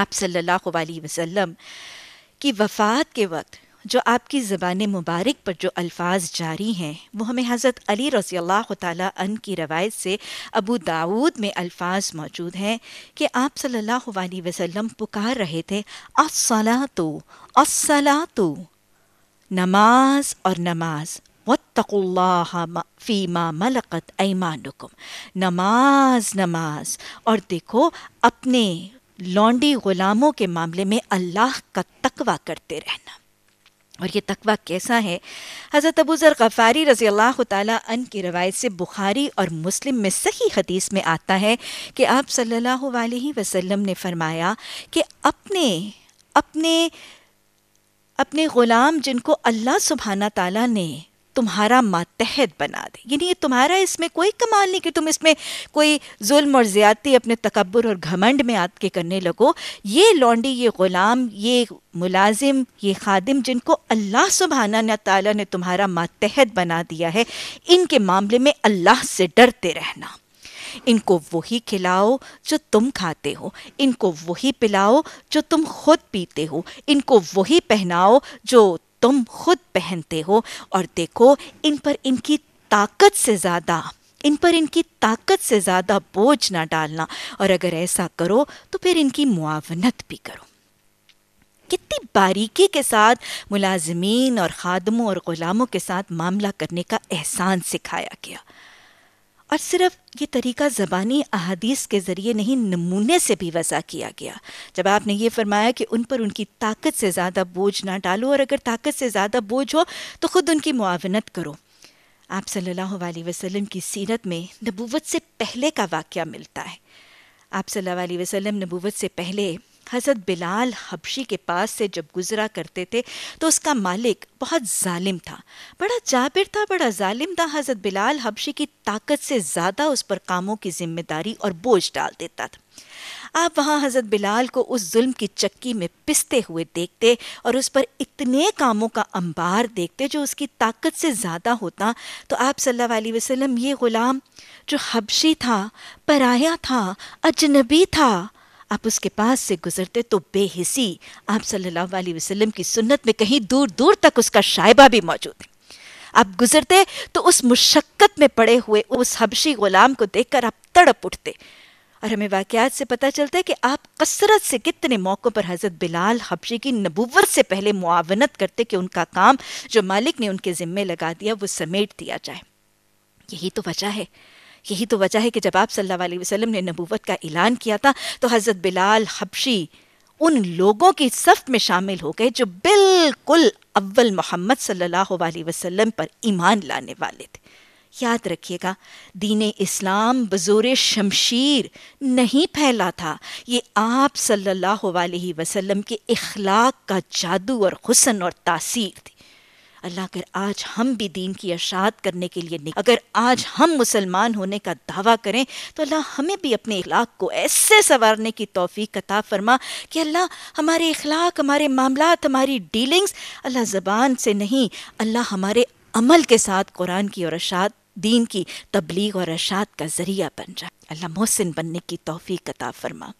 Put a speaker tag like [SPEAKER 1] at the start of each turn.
[SPEAKER 1] आप सल्लल्लाहु अलैहि वसल्लम की वफ़ात के वक्त जो आपकी ज़बान मुबारक पर जो अल्फाज जारी हैं वो हमें हज़रत अली रज़ी अल्लाह तन की रवायत से अबू दाऊद में अल्फाज मौजूद हैं कि आप सल्लल्लाहु अलैहि वसल्लम पुकार रहे थे असला तो असला तो नमाज और नमाज फ़ीमा मलकत ऐमानुकुम नमाज नमाज और देखो अपने लौंडी गुलामों के मामले में अल्लाह का तकवा करते रहना और ये तकवा कैसा है हज़रत अबू ज़र गफ़ारी रज़ी अल्लाह तन की रवायत से बुखारी और मुस्लिम में सही हदीस में आता है कि आप सल्लल्लाहु अलैहि वसल्लम ने फरमाया कि अपने अपने अपने ग़ुलाम जिनको अल्लाह सुबहाना ताला ने तुम्हारा मातहत बना दे यानी ये तुम्हारा इसमें कोई कमाल नहीं कि तुम इसमें कोई जुल्म और ज़्यादती अपने तकबर और घमंड में आद के करने लगो ये लौंडी ये ग़ुलाम ये मुलाजिम ये खादिम जिनको अल्लाह सुबहाना ताला ने तुम्हारा मातहत बना दिया है इनके मामले में अल्लाह से डरते रहना इनको वही खिलाओ जो तुम खाते हो इनको वही पिलाओ जो तुम खुद पीते हो इनको वही पहनाओ जो तुम खुद पहनते हो और देखो इन पर इनकी ताकत से ज़्यादा इन पर इनकी ताकत से ज़्यादा बोझ ना डालना और अगर ऐसा करो तो फिर इनकी मुआवनत भी करो कितनी बारीकी के साथ मुलाजमीन और खादमों और ग़ुलामों के साथ मामला करने का एहसान सिखाया गया और सिर्फ ये तरीका ज़बानी अहादीस के ज़रिए नहीं नमूने से भी वसा किया गया जब आपने ये फरमाया कि उन पर उनकी ताकत से ज़्यादा बोझ ना डालो और अगर ताकत से ज़्यादा बोझ हो तो ख़ुद उनकी मुआवनत करो आप सल्लल्लाहु अलैहि वसल्लम की सीरत में नबूवत से पहले का वाक़ मिलता है आप सल्लल्लाहु अलैहि वसल्लम नबूवत से पहले हज़रत बिलाल हबशी के पास से जब गुजरा करते थे तो उसका मालिक बहुत जालिम था बड़ा जाबिर था बड़ा जालिम था हज़रत बिलाल हबशी की ताकत से ज़्यादा उस पर कामों की जिम्मेदारी और बोझ डाल देता था आप वहाँ हज़रत बिलाल को उस जुल्म की चक्की में पिसते हुए देखते और उस पर इतने कामों का अंबार देखते जो उसकी ताकत से ज़्यादा होता तो आप सल्ला वसलम ये ग़ुलाम जो हबशी था पराया था अजनबी था आप उसके पास से गुजरते तो बेहिसी आप सल्लल्लाहु अलैहि वसल्लम की सुन्नत में कहीं दूर दूर तक उसका शायबा भी मौजूद है आप गुजरते तो उस मुशक्क़त में पड़े हुए उस हबशी ग़ुलाम को देखकर आप तड़प उठते और हमें वाक़ात से पता चलता है कि आप कसरत से कितने मौक़ों पर हज़रत बिलाल हबशी की नबूवर से पहले मुआवनत करते कि उनका काम जो मालिक ने उनके ज़िम्मे लगा दिया वो समेट दिया जाए यही तो वजह है यही तो वजह है कि जब आप सल्लल्लाहु अलैहि वसल्लम ने नबूवत का ऐलान किया था तो हज़रत बिलाल हबशी उन लोगों की सफ में शामिल हो गए जो बिल्कुल अव्वल मोहम्मद सल्लल्लाहु अलैहि वसल्लम पर ईमान लाने वाले थे याद रखिएगा दीन इस्लाम बजोर शमशीर नहीं फैला था ये आप सल्लल्लाहु अलैहि वसल्लम के इखलाक का जादू और हुसन और तासीर थी अल्लाह कर आज हम भी दीन की अशात करने के लिए अगर आज हम मुसलमान होने का दावा करें तो अल्लाह हमें भी अपने इखलाक को ऐसे संवारने की तोफ़ी कता फरमा कि अल्लाह हमारे इखलाक हमारे मामला हमारी डीलिंग्स अल्लाह ज़बान से नहीं अल्लाह हमारे अमल के साथ कुरान की और अशात दीन की तबलीग और अशात का ज़रिया बन जाए अल्लाह मोहसिन बनने की तोफ़ी कता फरमा